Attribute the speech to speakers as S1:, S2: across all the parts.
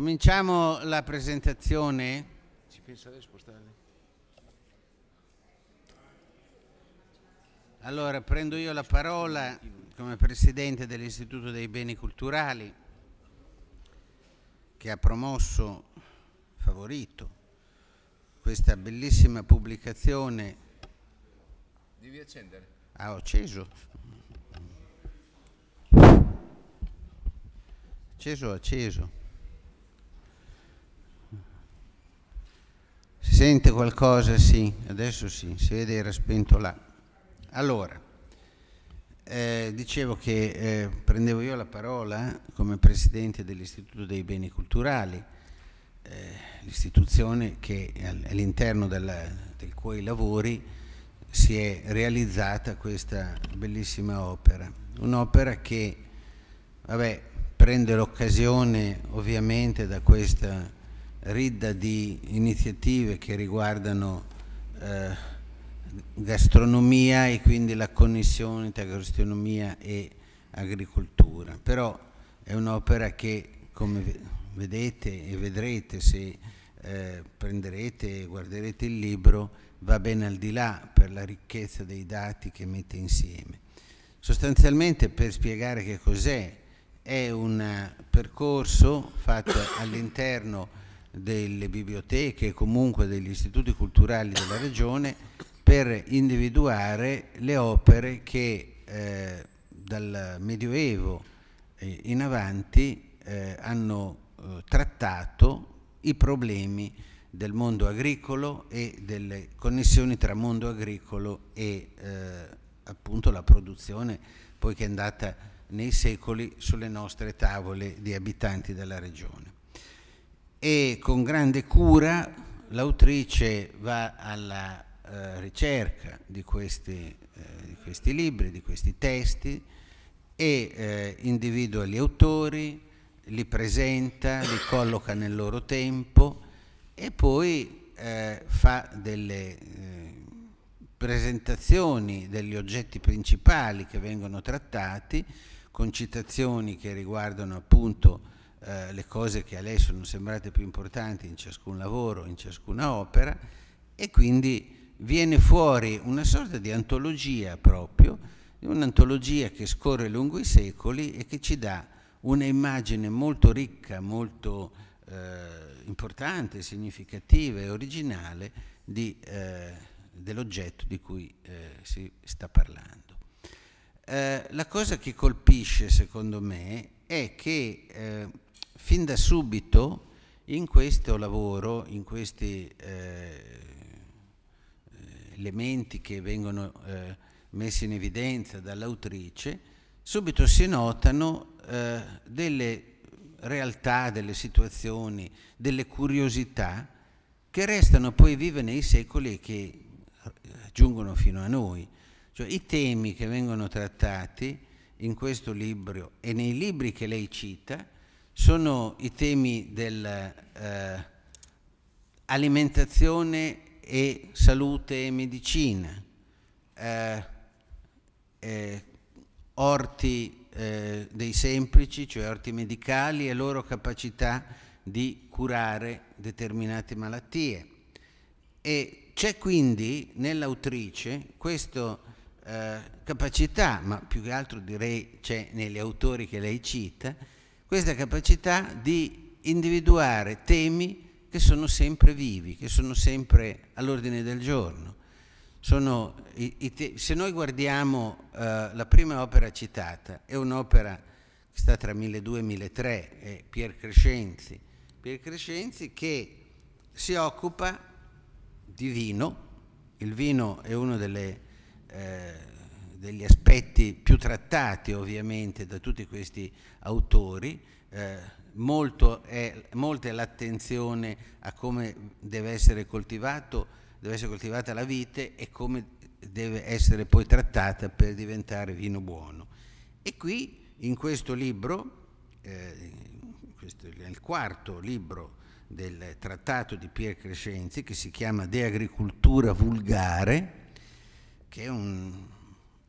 S1: Cominciamo la presentazione. Ci pensa lei spostarli? Allora, prendo io la parola come Presidente dell'Istituto dei Beni Culturali che ha promosso, favorito, questa bellissima pubblicazione. Devi accendere. Ah, ho acceso. Acceso, acceso. sente qualcosa? Sì, adesso sì, si vede era spento là. Allora, eh, dicevo che eh, prendevo io la parola come presidente dell'Istituto dei Beni Culturali, eh, l'istituzione che all'interno dei cui lavori si è realizzata questa bellissima opera. Un'opera che, vabbè, prende l'occasione ovviamente da questa ridda di iniziative che riguardano eh, gastronomia e quindi la connessione tra gastronomia e agricoltura, però è un'opera che come vedete e vedrete se eh, prenderete e guarderete il libro va ben al di là per la ricchezza dei dati che mette insieme. Sostanzialmente per spiegare che cos'è, è un percorso fatto all'interno delle biblioteche e comunque degli istituti culturali della regione per individuare le opere che eh, dal Medioevo eh, in avanti eh, hanno eh, trattato i problemi del mondo agricolo e delle connessioni tra mondo agricolo e eh, appunto la produzione poiché è andata nei secoli sulle nostre tavole di abitanti della regione e con grande cura l'autrice va alla eh, ricerca di questi, eh, di questi, libri, di questi testi e eh, individua gli autori, li presenta, li colloca nel loro tempo e poi eh, fa delle eh, presentazioni degli oggetti principali che vengono trattati con citazioni che riguardano appunto eh, le cose che a lei sono sembrate più importanti in ciascun lavoro, in ciascuna opera, e quindi viene fuori una sorta di antologia proprio, un'antologia che scorre lungo i secoli e che ci dà una immagine molto ricca, molto eh, importante, significativa e originale eh, dell'oggetto di cui eh, si sta parlando. Eh, la cosa che colpisce secondo me è che eh, fin da subito in questo lavoro, in questi eh, elementi che vengono eh, messi in evidenza dall'autrice, subito si notano eh, delle realtà, delle situazioni, delle curiosità che restano poi vive nei secoli e che eh, giungono fino a noi. Cioè, I temi che vengono trattati in questo libro e nei libri che lei cita, sono i temi dell'alimentazione eh, e salute e medicina, eh, eh, orti dei semplici, cioè orti medicali e loro capacità di curare determinate malattie. E c'è quindi nell'autrice questo eh, capacità, ma più che altro direi c'è negli autori che lei cita, questa capacità di individuare temi che sono sempre vivi, che sono sempre all'ordine del giorno. I, i se noi guardiamo eh, la prima opera citata, è un'opera che sta tra 1200 e 1300, è Pier Crescenzi. Pier Crescenzi che si occupa di vino, il vino è una delle eh, degli aspetti più trattati ovviamente da tutti questi autori, eh, è, molta è l'attenzione a come deve essere, deve essere coltivata la vite e come deve essere poi trattata per diventare vino buono. E qui in questo libro, eh, questo nel quarto libro del trattato di Pier Crescenzi, che si chiama De Agricultura Vulgare, che è un,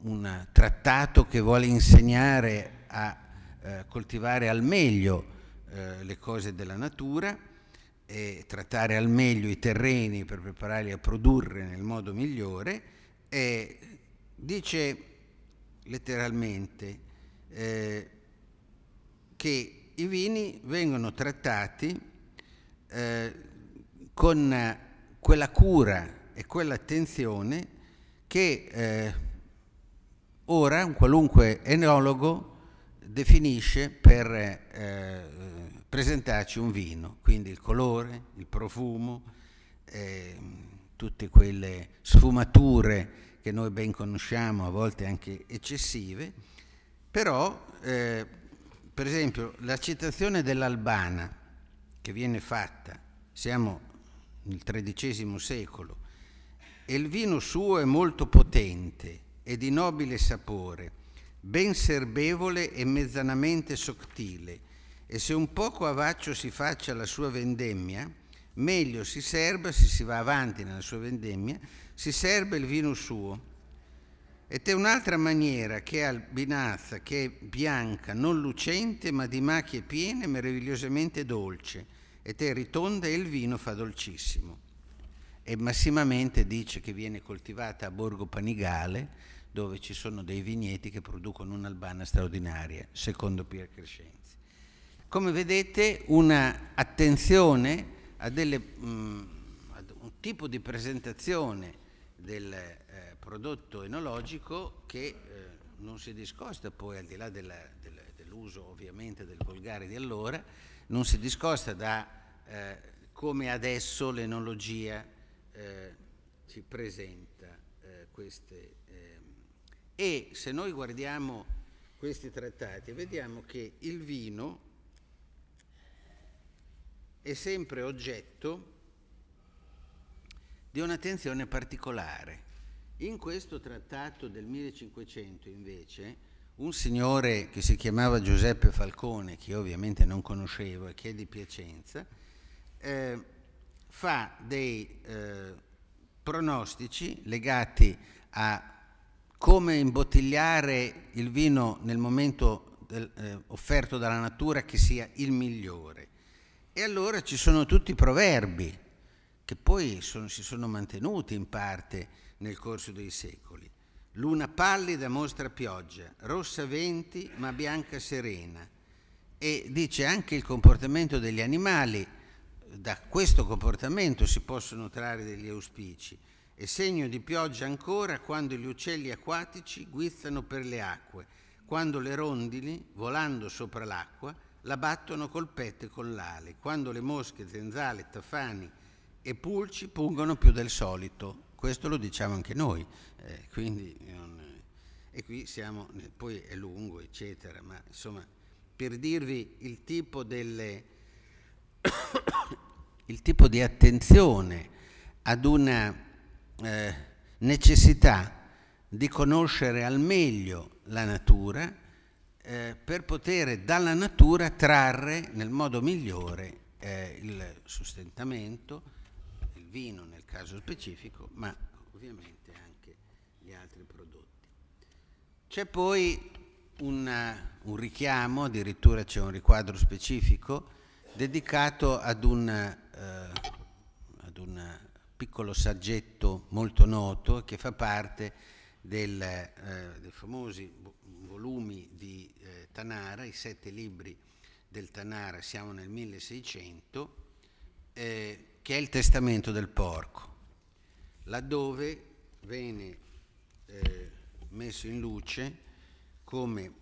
S1: un trattato che vuole insegnare a eh, coltivare al meglio eh, le cose della natura e trattare al meglio i terreni per prepararli a produrre nel modo migliore e dice letteralmente eh, che i vini vengono trattati eh, con quella cura e quell'attenzione che eh, ora un qualunque enologo definisce per eh, presentarci un vino, quindi il colore, il profumo, eh, tutte quelle sfumature che noi ben conosciamo, a volte anche eccessive, però eh, per esempio la citazione dell'Albana che viene fatta, siamo nel XIII secolo, e il vino suo è molto potente, e di nobile sapore, ben serbevole e mezzanamente sottile, e se un poco avaccio si faccia la sua vendemmia, meglio si serba, se si va avanti nella sua vendemmia, si serba il vino suo. Ed è un'altra maniera che è albinazza, che è bianca, non lucente, ma di macchie piene, meravigliosamente dolce, ed è ritonda e il vino fa dolcissimo e massimamente dice che viene coltivata a Borgo Panigale dove ci sono dei vigneti che producono un'albana straordinaria, secondo Pier Crescenzi. Come vedete un'attenzione a, delle, mh, mm, ad un tipo di presentazione del eh, prodotto enologico che eh, non si discosta poi al di là dell'uso ovviamente del volgare di allora, non si discosta da eh, come adesso l'enologia eh, ci presenta eh, queste. Ehm. e se noi guardiamo questi trattati vediamo che il vino è sempre oggetto di un'attenzione particolare. In questo trattato del 1500 invece un signore che si chiamava Giuseppe Falcone, che io ovviamente non conoscevo e che è di Piacenza, eh, fa dei eh, pronostici legati a come imbottigliare il vino nel momento del, eh, offerto dalla natura che sia il migliore. E allora ci sono tutti i proverbi che poi sono, si sono mantenuti in parte nel corso dei secoli. Luna pallida mostra pioggia, rossa venti ma bianca serena. E dice anche il comportamento degli animali da questo comportamento si possono trarre degli auspici. È segno di pioggia ancora quando gli uccelli acquatici guizzano per le acque, quando le rondini, volando sopra l'acqua, la battono col petto e con l'ale, quando le mosche, zenzale, tafani e pulci pungono più del solito. Questo lo diciamo anche noi, eh, quindi non, e qui siamo, poi è lungo, eccetera, ma insomma, per dirvi il tipo delle il tipo di attenzione ad una eh, necessità di conoscere al meglio la natura eh, per poter dalla natura trarre nel modo migliore eh, il sostentamento, il vino nel caso specifico, ma ovviamente anche gli altri prodotti. C'è poi una, un richiamo, addirittura c'è un riquadro specifico, dedicato ad un eh, ad un piccolo saggetto molto noto che fa parte del, eh, dei famosi volumi di eh, Tanara, i sette libri del Tanara, siamo nel 1600, eh, che è il testamento del porco, laddove viene eh, messo in luce come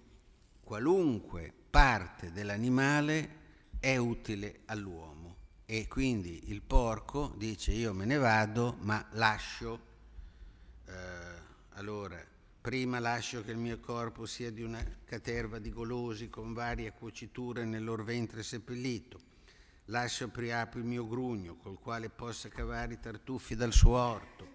S1: qualunque parte dell'animale è utile all'uomo e quindi il porco dice io me ne vado ma lascio, eh, allora prima lascio che il mio corpo sia di una caterva di golosi con varie cuociture nel loro ventre seppellito, lascio priapo il mio grugno col quale possa cavare i tartuffi dal suo orto,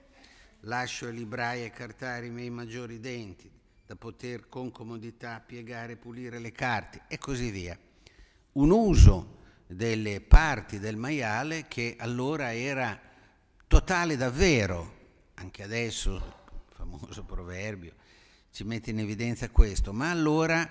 S1: lascio a e cartare i miei maggiori denti da poter con comodità piegare e pulire le carte e così via. Un uso delle parti del maiale che allora era totale davvero, anche adesso il famoso proverbio ci mette in evidenza questo, ma allora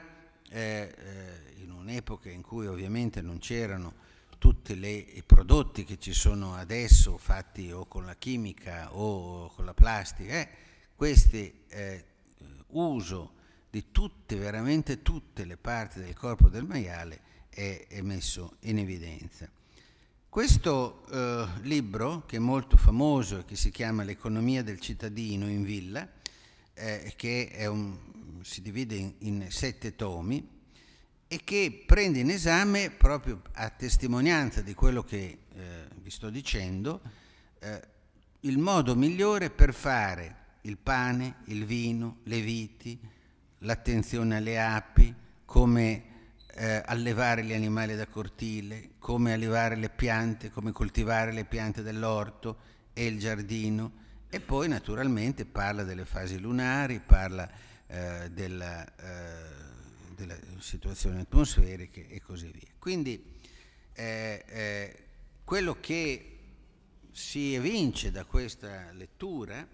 S1: eh, eh in un'epoca in cui ovviamente non c'erano tutti i prodotti che ci sono adesso fatti o con la chimica o con la plastica, eh, questo eh, uso di tutte, veramente tutte le parti del corpo del maiale è, è messo in evidenza. Questo eh, libro, che è molto famoso e che si chiama L'economia del cittadino in villa, eh, che un, si divide in, in sette tomi, e che prende in esame, proprio a testimonianza di quello che eh, vi sto dicendo, eh, il modo migliore per fare il pane, il vino, le viti, l'attenzione alle api, come eh, allevare gli animali da cortile, come allevare le piante, come coltivare le piante dell'orto e il giardino e poi naturalmente parla delle fasi lunari, parla eh, della, eh, della, situazione atmosferica e così via. Quindi eh, eh, quello che si evince da questa lettura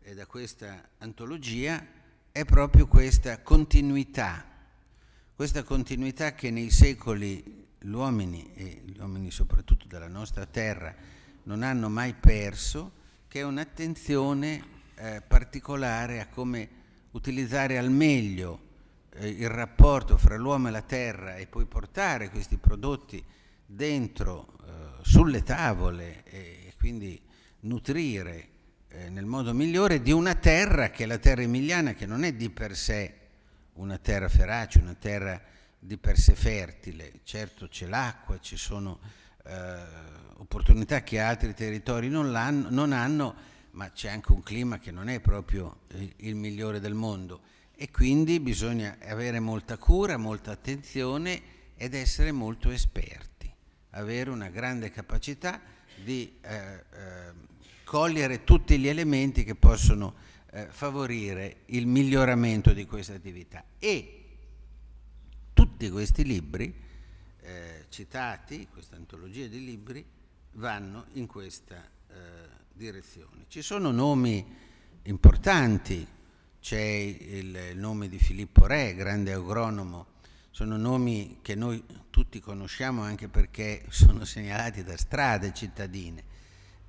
S1: e da questa antologia è proprio questa continuità questa continuità che nei secoli gli uomini, e gli uomini soprattutto della nostra terra, non hanno mai perso, che è un'attenzione eh, particolare a come utilizzare al meglio eh, il rapporto fra l'uomo e la terra e poi portare questi prodotti dentro, eh, sulle tavole e quindi nutrire eh, nel modo migliore di una terra che è la terra emiliana, che non è di per sé una terra ferace, una terra di per sé fertile. Certo c'è l'acqua, ci sono eh, opportunità che altri territori non, hanno, non hanno, ma c'è anche un clima che non è proprio eh, il migliore del mondo e quindi bisogna avere molta cura, molta attenzione ed essere molto esperti, avere una grande capacità di eh, eh, cogliere tutti gli elementi che possono eh, favorire il miglioramento di queste attività. E tutti questi libri eh, citati, questa antologia di libri, vanno in questa eh, direzione. Ci sono nomi importanti, c'è il, il nome di Filippo Re, grande agronomo, sono nomi che noi tutti conosciamo anche perché sono segnalati da strade cittadine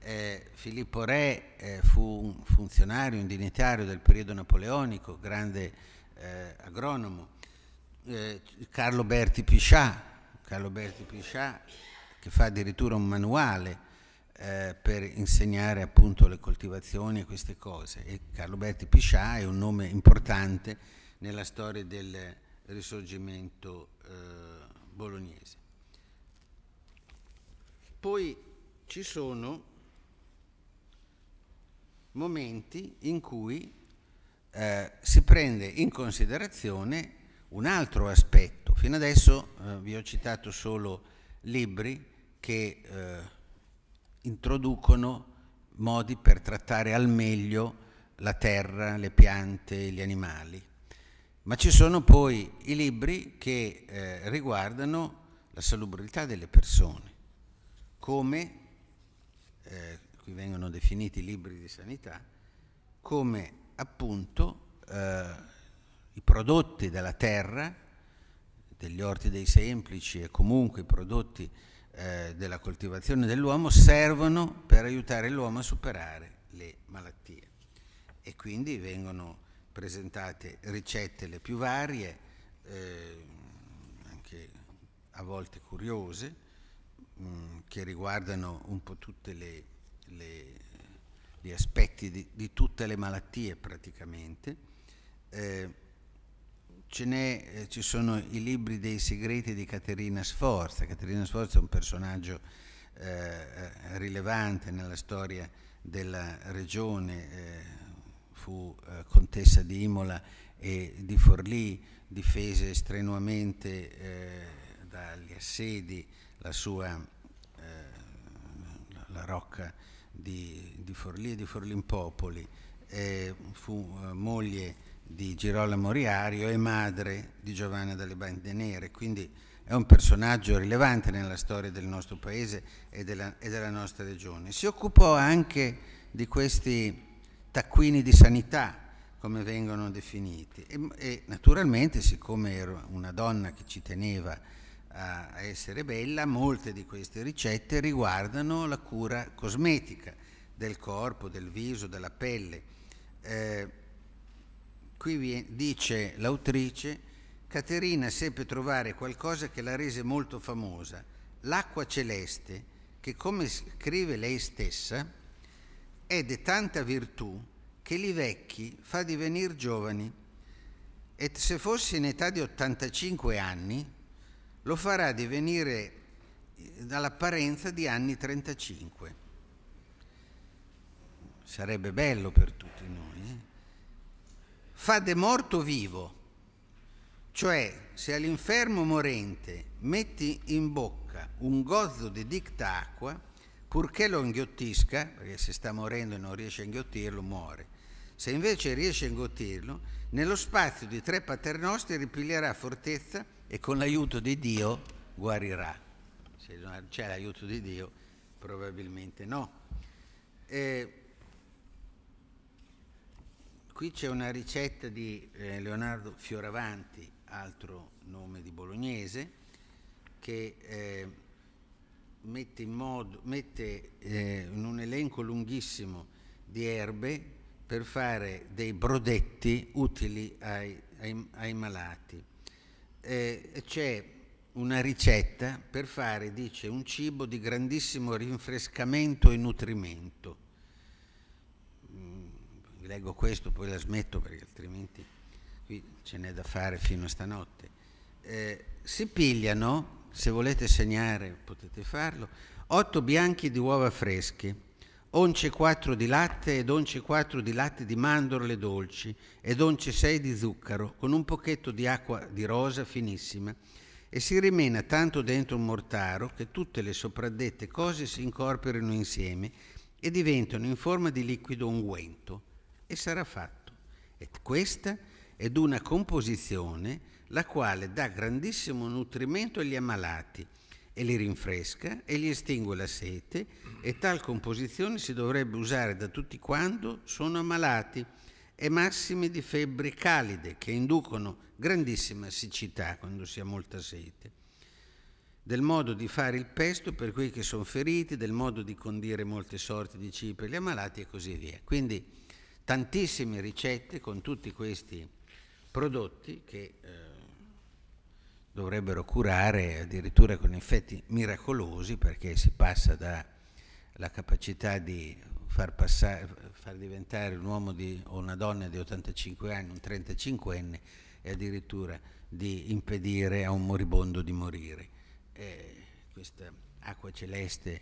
S1: eh, Filippo Re eh, fu un funzionario, un dignitario del periodo napoleonico, grande eh, agronomo. Eh, Carlo Berti Piscià, Carlo Berti Piscià che fa addirittura un manuale eh, per insegnare appunto le coltivazioni e queste cose. E Carlo Berti Piscià è un nome importante nella storia del risorgimento eh, bolognese. Poi ci sono momenti in cui eh, si prende in considerazione un altro aspetto. Fino adesso eh, vi ho citato solo libri che eh, introducono modi per trattare al meglio la terra, le piante, gli animali. Ma ci sono poi i libri che eh, riguardano la salubrità delle persone, come eh, qui vengono definiti libri di sanità, come appunto eh, i prodotti della terra, degli orti dei semplici e comunque i prodotti eh, della coltivazione dell'uomo servono per aiutare l'uomo a superare le malattie. E quindi vengono presentate ricette le più varie, eh, anche a volte curiose, mh, mm, che riguardano un po' tutte le le, gli aspetti di, di, tutte le malattie praticamente. Eh, eh, ci sono i libri dei segreti di Caterina Sforza. Caterina Sforza è un personaggio eh, eh rilevante nella storia della regione, eh, fu eh, contessa di Imola e di Forlì, difese strenuamente dagli assedi la sua la rocca di, di Forlì e di Forlimpopoli, eh, fu eh, moglie di Girolamo Riario e madre di Giovanna dalle Bande Nere, quindi è un personaggio rilevante nella storia del nostro paese e della, e della nostra regione. Si occupò anche di questi taccuini di sanità, come vengono definiti. E, e, naturalmente, siccome era una donna che ci teneva a, essere bella, molte di queste ricette riguardano la cura cosmetica del corpo, del viso, della pelle. Eh, qui dice l'autrice, Caterina seppe trovare qualcosa che la rese molto famosa, l'acqua celeste, che come scrive lei stessa, è di tanta virtù che li vecchi fa divenir giovani. E se fossi in età di 85 anni, lo farà divenire eh, dall'apparenza di anni 35. Sarebbe bello per tutti noi. Eh? Fa de morto vivo, cioè se all'infermo morente metti in bocca un gozzo di dicta acqua, purché lo inghiottisca, perché se sta morendo e non riesce a inghiottirlo, muore. Se invece riesce a inghiottirlo, nello spazio di tre paternostri ripiglierà fortezza e con l'aiuto di Dio guarirà. Se non c'è l'aiuto di Dio, probabilmente no. E qui c'è una ricetta di eh, Leonardo Fioravanti, altro nome di bolognese, che eh, mette, in, modo, mette eh, in un elenco lunghissimo di erbe per fare dei brodetti utili ai, ai, ai malati eh, c'è una ricetta per fare, dice, un cibo di grandissimo rinfrescamento e nutrimento. Mm, leggo questo, poi la smetto perché altrimenti qui ce n'è da fare fino a stanotte. Eh, si pigliano, se volete segnare potete farlo, otto bianchi di uova fresche, once 4 di latte ed once 4 di latte di mandorle dolci ed once 6 di zucchero con un pochetto di acqua di rosa finissima e si rimena tanto dentro un mortaro che tutte le sopraddette cose si incorporano insieme e diventano in forma di liquido unguento e sarà fatto. E questa è una composizione la quale dà grandissimo nutrimento agli ammalati e li rinfresca e gli estingue la sete e tal composizione si dovrebbe usare da tutti quando sono ammalati e massime di febbre calide che inducono grandissima siccità quando si ha molta sete del modo di fare il pesto per quei che sono feriti, del modo di condire molte sorti di cibi per gli ammalati e così via. Quindi tantissime ricette con tutti questi prodotti che eh, dovrebbero curare addirittura con effetti miracolosi perché si passa dalla capacità di far, passare, far diventare un uomo di, o una donna di 85 anni, un 35enne e addirittura di impedire a un moribondo di morire. E questa acqua celeste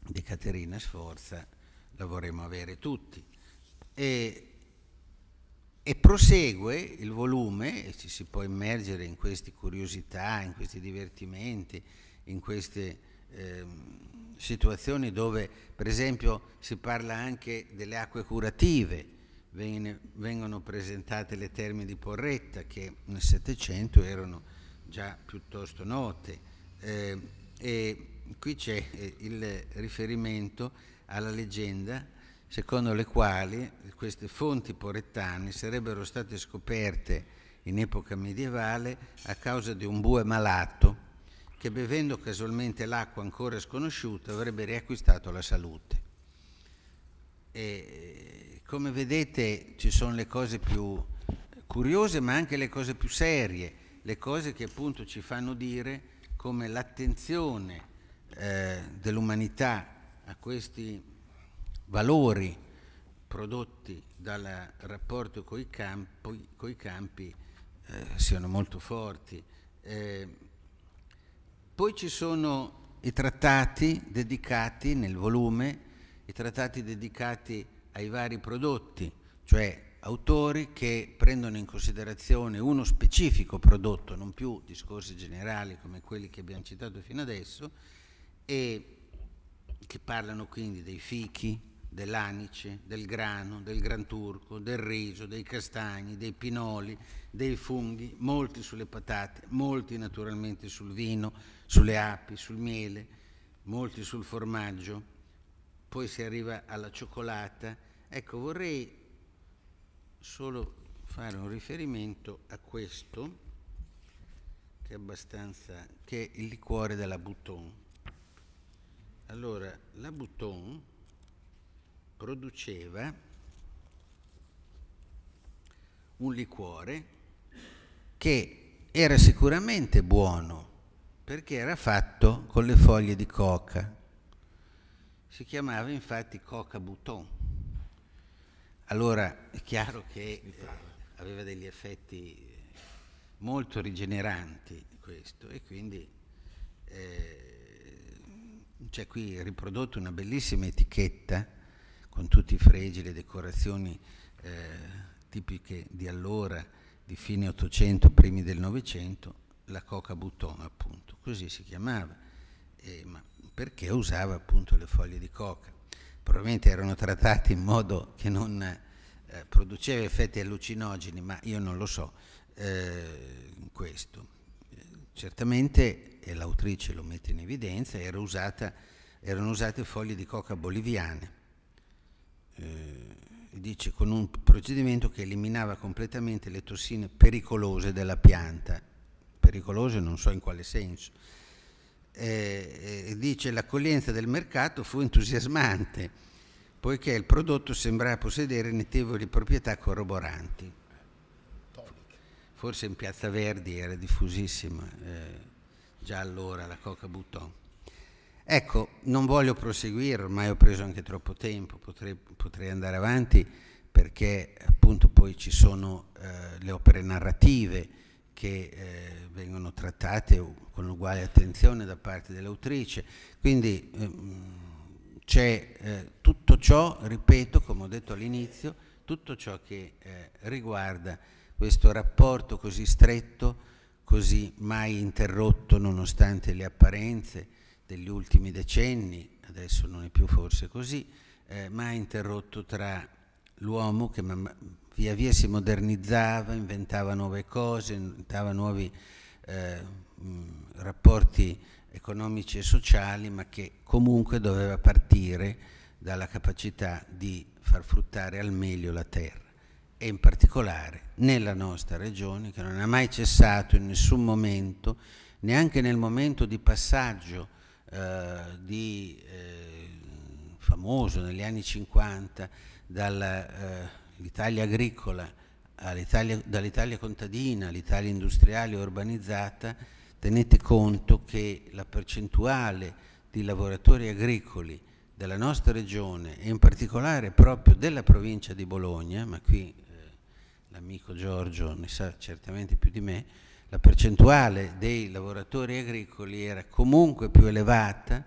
S1: di Caterina Sforza la vorremmo avere tutti. E e prosegue il volume, e ci si può immergere in queste curiosità, in questi divertimenti, in queste eh, situazioni dove per esempio si parla anche delle acque curative, Ven vengono presentate le terme di Porretta che nel Settecento erano già piuttosto note. Eh, e qui c'è il riferimento alla leggenda secondo le quali queste fonti porettane sarebbero state scoperte in epoca medievale a causa di un bue malato che bevendo casualmente l'acqua ancora sconosciuta avrebbe riacquistato la salute. E come vedete ci sono le cose più curiose ma anche le cose più serie, le cose che appunto ci fanno dire come l'attenzione eh, dell'umanità a questi valori prodotti dal rapporto con i campi, coi campi eh, siano molto forti. Eh, poi ci sono i trattati dedicati nel volume, i trattati dedicati ai vari prodotti, cioè autori che prendono in considerazione uno specifico prodotto, non più discorsi generali come quelli che abbiamo citato fino adesso, e che parlano quindi dei fichi, dell'anice, del grano, del granturco, del riso, dei castagni, dei pinoli, dei funghi, molti sulle patate, molti naturalmente sul vino, sulle api, sul miele, molti sul formaggio, poi si arriva alla cioccolata. Ecco, vorrei solo fare un riferimento a questo, che è abbastanza, che è il liquore della Bouton. Allora, la Bouton produceva un liquore che era sicuramente buono perché era fatto con le foglie di coca. Si chiamava infatti coca bouton. Allora è chiaro che eh, aveva degli effetti molto rigeneranti questo e quindi eh, c'è qui riprodotto una bellissima etichetta con tutti i fregi, le decorazioni eh, tipiche di allora, di fine 800, primi del 900, la coca buton appunto, così si chiamava, eh, perché usava appunto le foglie di coca. Probabilmente erano trattate in modo che non eh, produceva effetti allucinogeni, ma io non lo so eh, questo. Certamente, e l'autrice lo mette in evidenza, era usata, erano usate foglie di coca boliviane eh, dice, con un procedimento che eliminava completamente le tossine pericolose della pianta. Pericolose non so in quale senso. Eh, eh, dice l'accoglienza del mercato fu entusiasmante, poiché il prodotto sembrava possedere notevoli proprietà corroboranti. Forse in Piazza Verdi era diffusissima eh, già allora la coca button. Ecco, non voglio proseguire, ormai ho preso anche troppo tempo, potrei, potrei andare avanti perché appunto poi ci sono eh, le opere narrative che eh, vengono trattate con uguale attenzione da parte dell'autrice, quindi ehm, c'è eh, tutto ciò, ripeto, come ho detto all'inizio, tutto ciò che eh, riguarda questo rapporto così stretto, così mai interrotto nonostante le apparenze, degli ultimi decenni, adesso non è più forse così, eh, ma ha interrotto tra l'uomo che via via si modernizzava, inventava nuove cose, inventava nuovi eh, mm, rapporti economici e sociali, ma che comunque doveva partire dalla capacità di far fruttare al meglio la terra e in particolare nella nostra regione che non ha mai cessato in nessun momento, neanche nel momento di passaggio eh, di, eh, famoso negli anni 50 dall'Italia eh, agricola dall'Italia contadina all'Italia industriale e urbanizzata, tenete conto che la percentuale di lavoratori agricoli della nostra regione e in particolare proprio della provincia di Bologna, ma qui eh, l'amico Giorgio ne sa certamente più di me, la percentuale dei lavoratori agricoli era comunque più elevata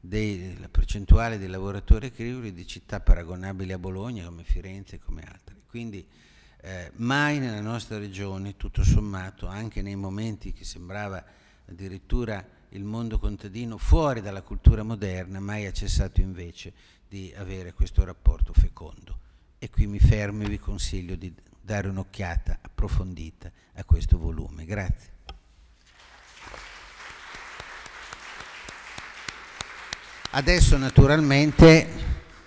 S1: della percentuale dei lavoratori agricoli di città paragonabili a Bologna come Firenze e come altre. Quindi eh, mai nella nostra regione, tutto sommato, anche nei momenti che sembrava addirittura il mondo contadino fuori dalla cultura moderna, mai ha cessato invece di avere questo rapporto fecondo. E qui mi fermo e vi consiglio di dare un'occhiata approfondita a questo volume. Grazie. Adesso naturalmente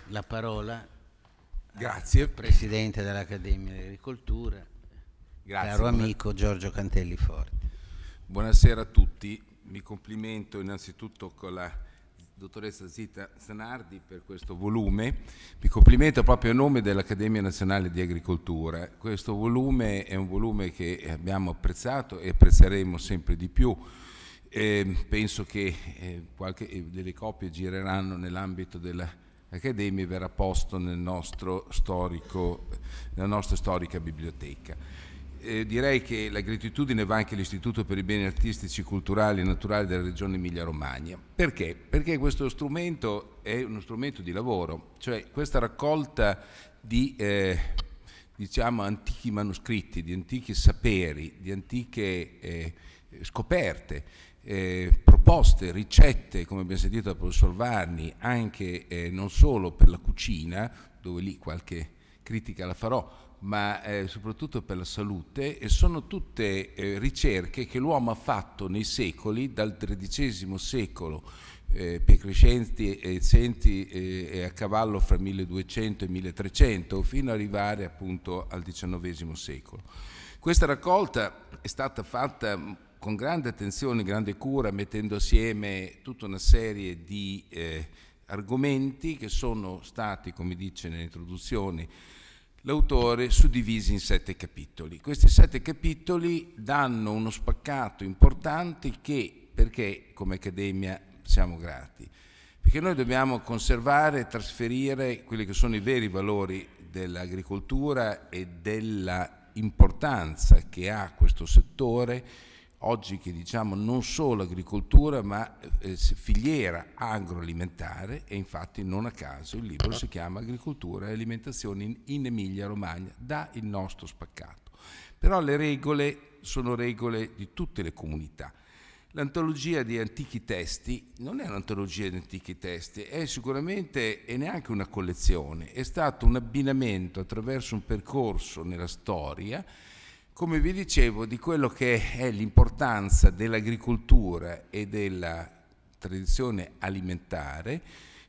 S1: la parola Grazie. al Presidente dell'Accademia dell'Agricoltura, Grazie, caro amico Giorgio Cantelli Forti.
S2: Buonasera a tutti, mi complimento innanzitutto con la dottoressa Zita Zanardi per questo volume. Mi complimento proprio a nome dell'Accademia Nazionale di Agricoltura. Questo volume è un volume che abbiamo apprezzato e apprezzeremo sempre di più. Eh, penso che eh, qualche, eh, delle copie gireranno nell'ambito dell'Accademia e verrà posto nel nostro storico, nella nostra storica biblioteca eh, direi che la gratitudine va anche all'Istituto per i beni artistici, culturali e naturali della Regione Emilia-Romagna. Perché? Perché questo strumento è uno strumento di lavoro, cioè questa raccolta di eh, diciamo, antichi manoscritti, di antichi saperi, di antiche eh, scoperte, eh, proposte, ricette, come abbiamo sentito dal professor Varni, anche eh, non solo per la cucina, dove lì qualche critica la farò, ma eh, soprattutto per la salute, e sono tutte eh, ricerche che l'uomo ha fatto nei secoli, dal XIII secolo, eh, per crescenti e centi eh, e a cavallo fra 1200 e 1300, fino ad arrivare appunto al XIX secolo. Questa raccolta è stata fatta mm, con grande attenzione, grande cura, mettendo assieme tutta una serie di eh, argomenti che sono stati, come dice nell'introduzione, l'autore suddivisi in sette capitoli. Questi sette capitoli danno uno spaccato importante che, perché come Accademia siamo grati? Perché noi dobbiamo conservare e trasferire quelli che sono i veri valori dell'agricoltura e dell'importanza che ha questo settore oggi che diciamo non solo agricoltura ma eh, filiera agroalimentare e infatti non a caso il libro si chiama Agricoltura e alimentazione in, in Emilia Romagna da il nostro spaccato. Però le regole sono regole di tutte le comunità. L'antologia di antichi testi non è un'antologia di antichi testi, è sicuramente e neanche una collezione, è stato un abbinamento attraverso un percorso nella storia come vi dicevo, di quello che è l'importanza dell'agricoltura e della tradizione alimentare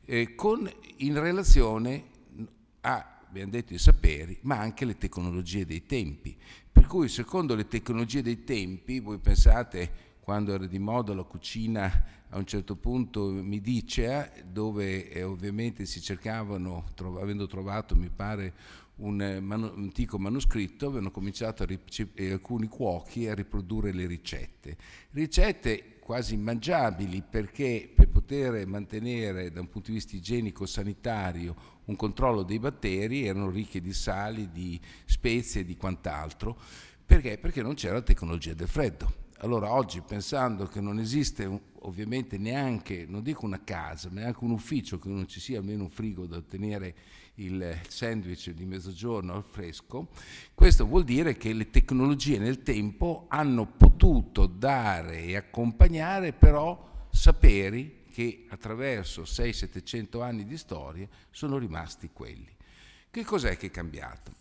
S2: eh, con, in relazione a, abbiamo detto, i saperi, ma anche le tecnologie dei tempi. Per cui secondo le tecnologie dei tempi, voi pensate quando era di moda la cucina a un certo punto mi midicea, eh, dove eh, ovviamente si cercavano, tro avendo trovato mi pare un, eh, manu- un antico manoscritto, avevano cominciato rip- eh, alcuni cuochi a riprodurre le ricette. Ricette quasi immangiabili perché per poter mantenere da un punto di vista igienico-sanitario un controllo dei batteri erano ricche di sali, di spezie e di quant'altro. Perché? Perché non c'era la tecnologia del freddo allora oggi pensando che non esiste ovviamente neanche, non dico una casa, ma neanche un ufficio che non ci sia almeno un frigo da ottenere il sandwich di mezzogiorno al fresco, questo vuol dire che le tecnologie nel tempo hanno potuto dare e accompagnare però saperi che attraverso 600-700 anni di storia sono rimasti quelli. Che cos'è che è cambiato?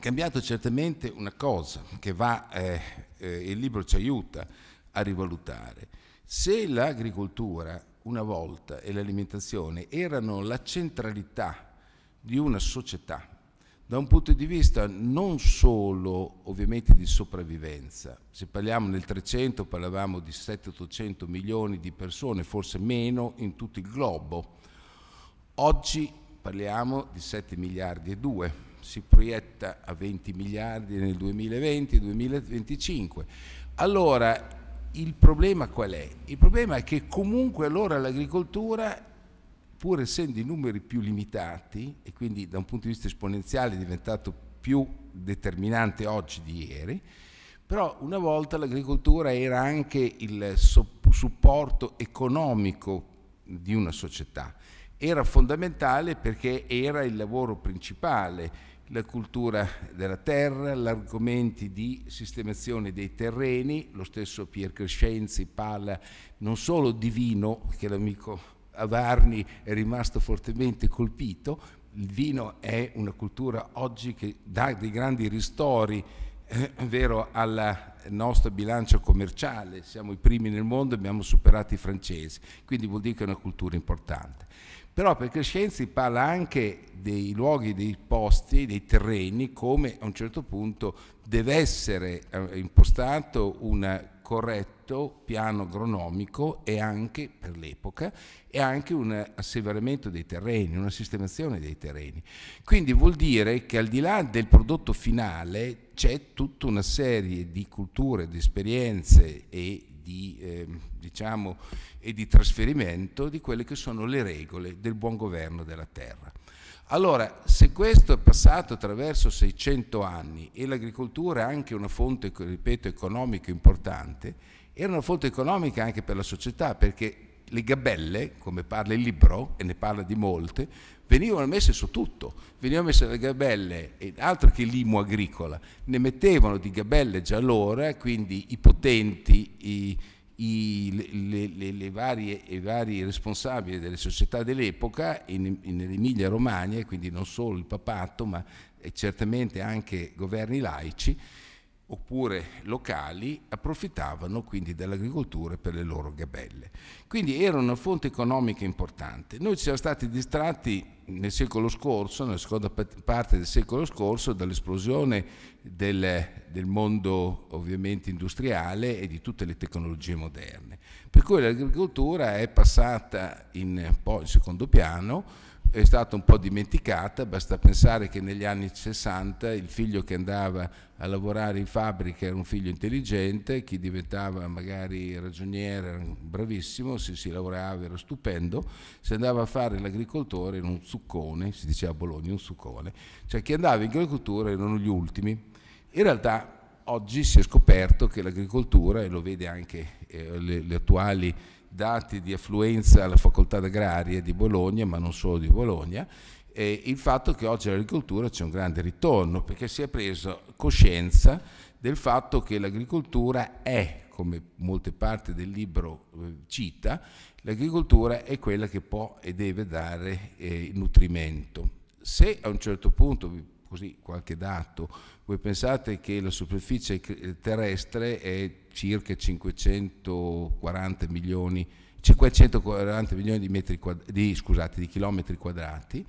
S2: cambiato certamente una cosa che va, eh, eh, il libro ci aiuta a rivalutare. Se l'agricoltura una volta e l'alimentazione erano la centralità di una società da un punto di vista non solo ovviamente di sopravvivenza, se parliamo nel 300 parlavamo di 700-800 milioni di persone, forse meno in tutto il globo, oggi parliamo di 7 miliardi e 2 si proietta a 20 miliardi nel 2020-2025. Allora il problema qual è? Il problema è che comunque allora l'agricoltura pur essendo i numeri più limitati e quindi da un punto di vista esponenziale è diventato più determinante oggi di ieri, però una volta l'agricoltura era anche il supporto economico di una società, era fondamentale perché era il lavoro principale la cultura della terra, gli argomenti di sistemazione dei terreni, lo stesso Pier Crescenzi parla non solo di vino, che l'amico Avarni è rimasto fortemente colpito, il vino è una cultura oggi che dà dei grandi ristori è eh, vero, al nostro bilancio commerciale, siamo i primi nel mondo, abbiamo superato i francesi, quindi vuol dire che è una cultura importante. Però per Crescenzi parla anche dei luoghi, dei posti, dei terreni, come a un certo punto deve essere eh, impostato una corretto piano agronomico e anche per l'epoca e anche un asseveramento dei terreni, una sistemazione dei terreni. Quindi vuol dire che al di là del prodotto finale c'è tutta una serie di culture, di esperienze e di, eh, diciamo, e di trasferimento di quelle che sono le regole del buon governo della terra. Allora, se questo è passato attraverso 600 anni e l'agricoltura è anche una fonte, ripeto, economica importante, era una fonte economica anche per la società, perché le gabelle, come parla il libro, e ne parla di molte, venivano messe su tutto, venivano messe le gabelle, altro che l'imo agricola, ne mettevano di gabelle già allora, quindi i potenti, i, i, le, le, le varie, i vari responsabili delle società dell'epoca in, in Emilia Romagna, quindi non solo il papato, ma eh, certamente anche governi laici oppure locali, approfittavano quindi dell'agricoltura per le loro gabelle. Quindi era una fonte economica importante. Noi siamo stati distratti nel secolo scorso, nella seconda parte del secolo scorso, dall'esplosione del, del, mondo ovviamente industriale e di tutte le tecnologie moderne. Per cui l'agricoltura è passata in, in secondo piano, è stata un po' dimenticata, basta pensare che negli anni 60 il figlio che andava a lavorare in fabbrica era un figlio intelligente, chi diventava magari ragioniere era bravissimo, se si lavorava era stupendo, se andava a fare l'agricoltore era un succone, si diceva a Bologna un succone, cioè chi andava in agricoltura erano gli ultimi, in realtà oggi si è scoperto che l'agricoltura, e lo vede anche eh, le, le attuali dati di affluenza alla facoltà agraria di Bologna, ma non solo di Bologna, eh, il fatto che oggi all'agricoltura c'è un grande ritorno, perché si è preso coscienza del fatto che l'agricoltura è, come molte parti del libro eh, cita, l'agricoltura è quella che può e deve dare eh, il nutrimento. Se a un certo punto così qualche dato, voi pensate che la superficie eh, terrestre è circa 540 milioni, 540 milioni di, metri quadrati, di, scusate, di chilometri quadrati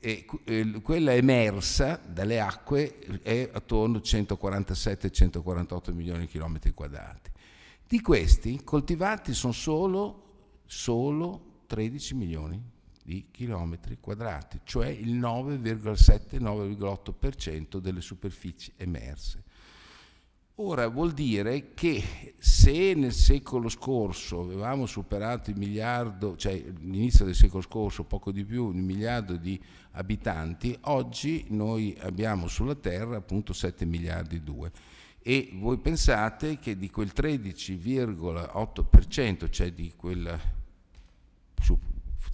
S2: e quella emersa dalle acque è attorno a 147-148 milioni di chilometri quadrati. Di questi coltivati sono solo, solo 13 milioni di chilometri quadrati, cioè il 9,7-9,8% delle superfici emerse. Ora vuol dire che se nel secolo scorso avevamo superato il miliardo, cioè l'inizio del secolo scorso poco di più, un miliardo di abitanti, oggi noi abbiamo sulla Terra appunto 7 miliardi e 2 e voi pensate che di quel 13,8%, cioè di quel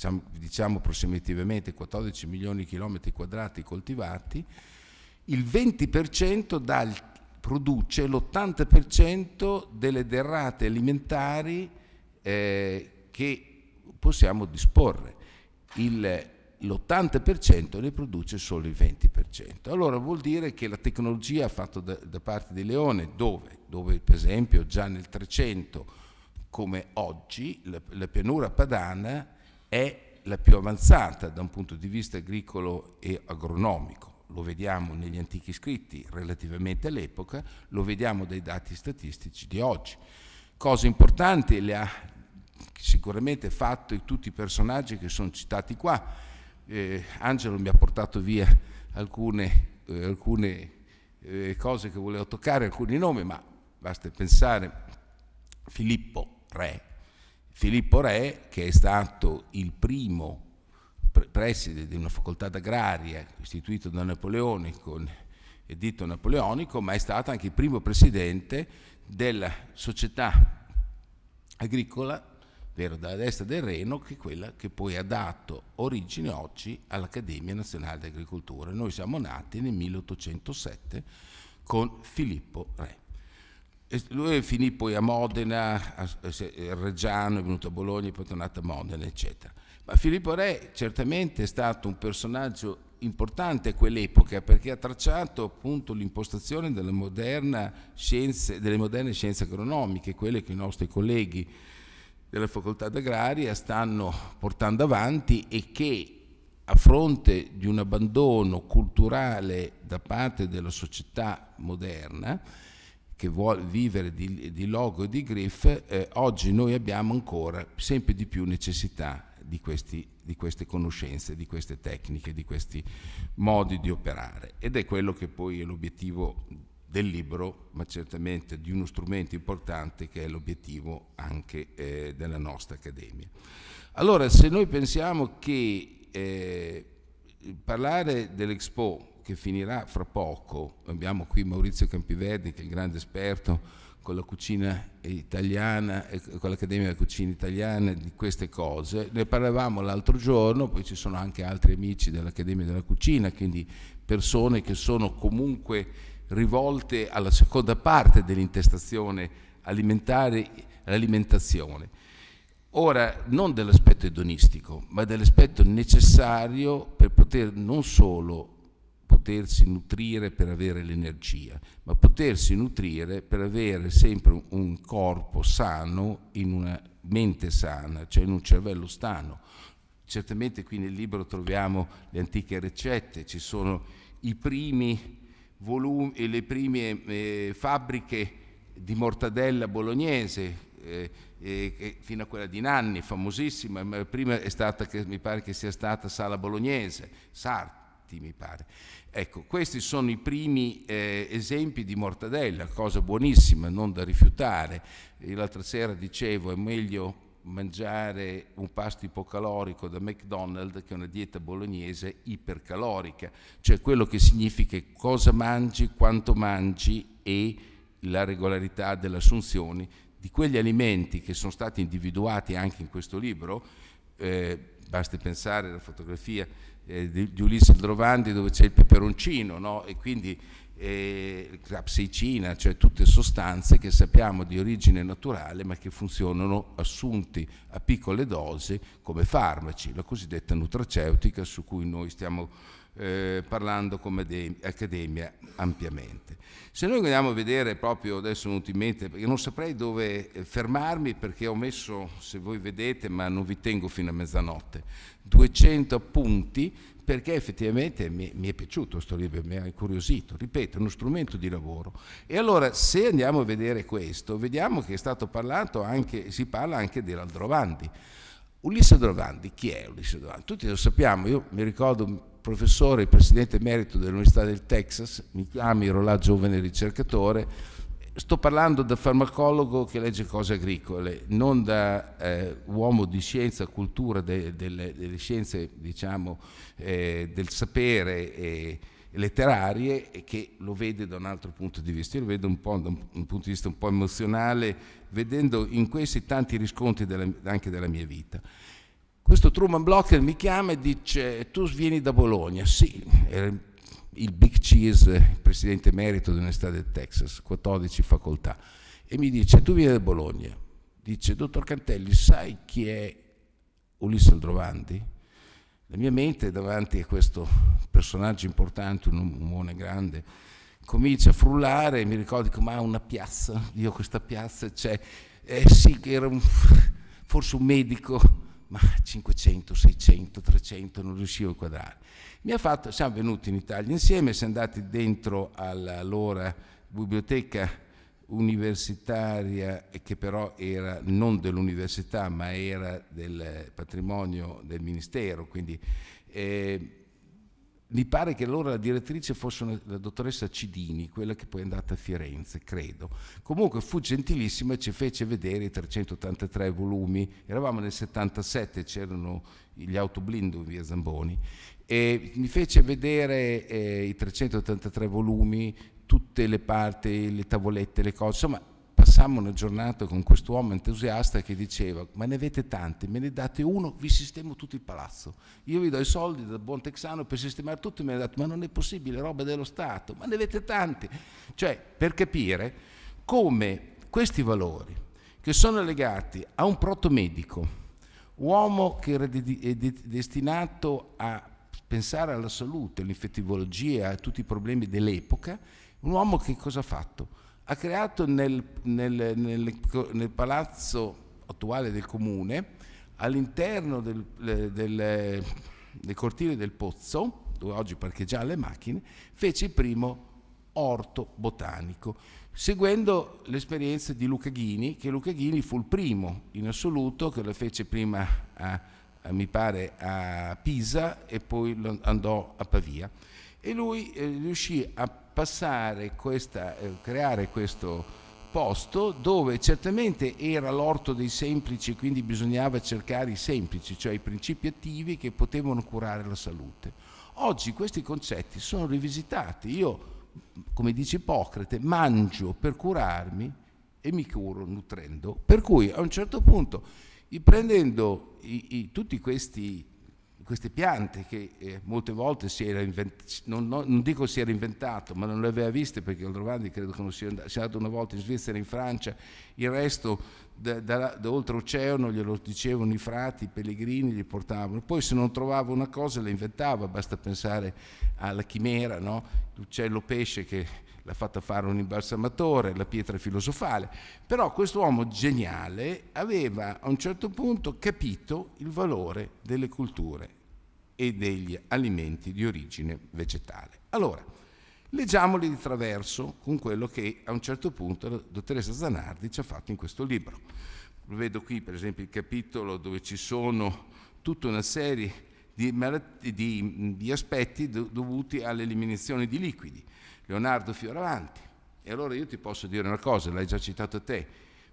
S2: diciamo, diciamo approssimativamente 14 milioni di chilometri quadrati coltivati, il 20% dà, produce l'80% delle derrate alimentari eh, che possiamo disporre. Il, l'80% ne produce solo il 20%. Allora vuol dire che la tecnologia ha fatto da, da, parte di Leone, dove, dove, per esempio già nel 300 come oggi la, la pianura padana è la più avanzata da un punto di vista agricolo e agronomico. Lo vediamo negli antichi scritti relativamente all'epoca, lo vediamo dai dati statistici di oggi. Cosa importante le ha sicuramente fatto tutti i personaggi che sono citati qua. Eh, Angelo mi ha portato via alcune, eh, alcune eh, cose che volevo toccare, alcuni nomi, ma basta pensare Filippo Re, Filippo Re, che è stato il primo preside di una facoltà agraria istituita da Napoleone con editto napoleonico, ma è stato anche il primo presidente della società agricola vero della destra del Reno, che è quella che poi ha dato origine oggi all'Accademia Nazionale di Agricoltura. Noi siamo nati nel 1807 con Filippo Re lui finì poi a Modena, a Reggiano, è venuto a Bologna, poi è tornato a Modena, eccetera. Ma Filippo Re certamente è stato un personaggio importante a quell'epoca perché ha tracciato appunto l'impostazione delle, delle moderne scienze agronomiche, quelle che i nostri colleghi della facoltà d'agraria stanno portando avanti e che a fronte di un abbandono culturale da parte della società moderna che vuole vivere di, di logo e di griff, eh, oggi noi abbiamo ancora sempre di più necessità di, questi, di, queste conoscenze, di queste tecniche, di questi modi di operare. Ed è quello che poi è l'obiettivo del libro, ma certamente di uno strumento importante che è l'obiettivo anche eh, della nostra accademia. Allora, se noi pensiamo che eh, parlare dell'Expo che finirà fra poco. Abbiamo qui Maurizio Campiverdi, che è il grande esperto con la cucina italiana, con l'Accademia della Cucina Italiana di queste cose. Ne parlavamo l'altro giorno, poi ci sono anche altri amici dell'Accademia della Cucina, quindi persone che sono comunque rivolte alla seconda parte dell'intestazione alimentare, l'alimentazione. Ora, non dell'aspetto edonistico, ma dell'aspetto necessario per poter non solo potersi nutrire per avere l'energia, ma potersi nutrire per avere sempre un corpo sano, in una mente sana, cioè in un cervello sano. Certamente qui nel libro troviamo le antiche ricette, ci sono i primi volumi e le prime eh, fabbriche di mortadella bolognese, eh, eh, fino a quella di Nanni, famosissima, ma prima è stata, che, mi pare che sia stata Sala Bolognese, Sarti Matti, mi pare. Ecco, questi sono i primi eh, esempi di mortadella, cosa buonissima, non da rifiutare. L'altra sera dicevo, è meglio mangiare un pasto ipocalorico da McDonald's che una dieta bolognese ipercalorica, cioè quello che significa cosa mangi, quanto mangi e la regolarità delle assunzioni di quegli alimenti che sono stati individuati anche in questo libro, eh, basti pensare alla fotografia eh, di, di, Ulisse Aldrovandi dove c'è il peperoncino no? e quindi eh, la cioè tutte sostanze che sappiamo di origine naturale ma che funzionano assunti a piccole dosi come farmaci, la cosiddetta nutraceutica su cui noi stiamo eh, parlando come accademia ampiamente. Se noi andiamo a vedere proprio adesso mente, perché non saprei dove eh, fermarmi perché ho messo, se voi vedete, ma non vi tengo fino a mezzanotte, 200 punti perché effettivamente mi, mi è piaciuto questo libro, mi ha incuriosito, ripeto, è uno strumento di lavoro. E allora se andiamo a vedere questo, vediamo che è stato parlato anche, si parla anche dell'Aldrovandi. Ulisse Drovandi, chi è Ulisse Drovandi? Tutti lo sappiamo, io mi ricordo professore, il presidente emerito dell'Università del Texas, mi chiami, ero là giovane ricercatore, sto parlando da farmacologo che legge cose agricole, non da eh, uomo di scienza, cultura, de, de, delle, scienze diciamo, eh, del sapere. Eh, letterarie e che lo vede da un altro punto di vista. Io lo vedo un po' da un, un punto di vista un po' emozionale, vedendo in questi tanti riscontri della, anche della mia vita. Questo Truman Blocker mi chiama e dice tu vieni da Bologna, sì, era il Big Cheese, presidente emerito dell'Università del Texas, 14 facoltà, e mi dice tu vieni da Bologna, dice dottor Cantelli sai chi è Ulisse Aldrovandi? La mia mente davanti a questo personaggio importante, un uomone grande, comincia a frullare e mi ricordo che ma una piazza, io questa piazza c'è, eh sì, era un, forse un medico ma 500, 600, 300 non riuscivo a inquadrare. Mi ha fatto, siamo venuti in Italia insieme, siamo andati dentro all'allora biblioteca universitaria che però era non dell'università ma era del patrimonio del ministero, quindi eh, mi pare che allora la direttrice fosse una, la dottoressa Cidini, quella che poi è andata a Firenze, credo. Comunque fu gentilissima e ci fece vedere i 383 volumi. Eravamo nel 77, c'erano gli autoblindo in via Zamboni, e mi fece vedere eh, i 383 volumi, tutte le parti, le tavolette, le cose, insomma passammo una giornata con quest'uomo entusiasta che diceva ma ne avete tanti, me ne date uno, vi sistemo tutto il palazzo. Io vi do i soldi da buon texano per sistemare tutto e mi ha detto ma non è possibile, roba dello Stato, ma ne avete tanti. Cioè per capire come questi valori che sono legati a un protomedico, uomo che era destinato a pensare alla salute, all'infettivologia, a tutti i problemi dell'epoca, un uomo che cosa ha fatto? ha creato nel, nel, nel, nel palazzo attuale del comune, all'interno del, eh, del, eh, del cortile del pozzo, dove oggi parcheggiano le macchine, fece il primo orto botanico, seguendo l'esperienza di Luca Ghini, che Luca Ghini fu il primo in assoluto che lo fece prima a, a mi pare a Pisa e poi andò a Pavia e lui eh, riuscì a questa, eh, creare questo posto dove certamente era l'orto dei semplici, quindi bisognava cercare i semplici, cioè i principi attivi che potevano curare la salute. Oggi questi concetti sono rivisitati. Io, come dice Ippocrate, mangio per curarmi e mi curo nutrendo. Per cui a un certo punto, prendendo i, i, tutti questi queste piante che eh, molte volte si era inventato, non, non, non, dico si era inventato, ma non le aveva viste perché Aldrovandi credo che non sia andato una volta in Svizzera, in Francia, il resto da, da, da oltreoceano glielo dicevano i frati, i pellegrini, li portavano. Poi se non trovava una cosa la inventava, basta pensare alla chimera, no? l'uccello pesce che l'ha fatta fare un imbalsamatore, la pietra filosofale, però questo uomo geniale aveva a un certo punto capito il valore delle culture e degli alimenti di origine vegetale. Allora, leggiamoli di traverso con quello che a un certo punto la dottoressa Zanardi ci ha fatto in questo libro. Lo Vedo qui per esempio il capitolo dove ci sono tutta una serie di, di, di aspetti dovuti all'eliminazione di liquidi Leonardo Fioravanti. E allora io ti posso dire una cosa, l'hai già citato te,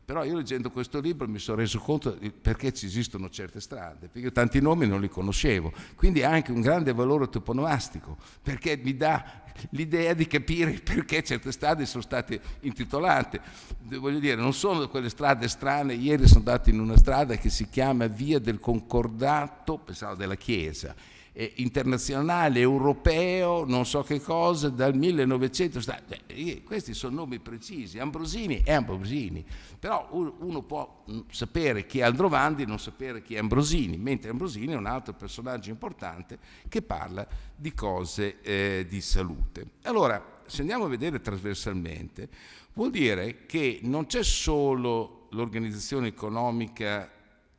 S2: però io leggendo questo libro mi sono reso conto perché ci esistono certe strade, perché io tanti nomi non li conoscevo, quindi ha anche un grande valore toponomastico, perché mi dà l'idea di capire perché certe strade sono state intitolate. Voglio dire, non sono quelle strade strane, ieri sono andato in una strada che si chiama Via del Concordato, pensavo della Chiesa, eh, internazionale, europeo, non so che cosa, dal 1900. Eh, cioè, questi sono nomi precisi. Ambrosini è Ambrosini, però uno può mm, sapere chi è Aldrovandi e non sapere chi è Ambrosini, mentre Ambrosini è un altro personaggio importante che parla di cose eh, di salute. Allora, se andiamo a vedere trasversalmente, vuol dire che non c'è solo l'organizzazione economica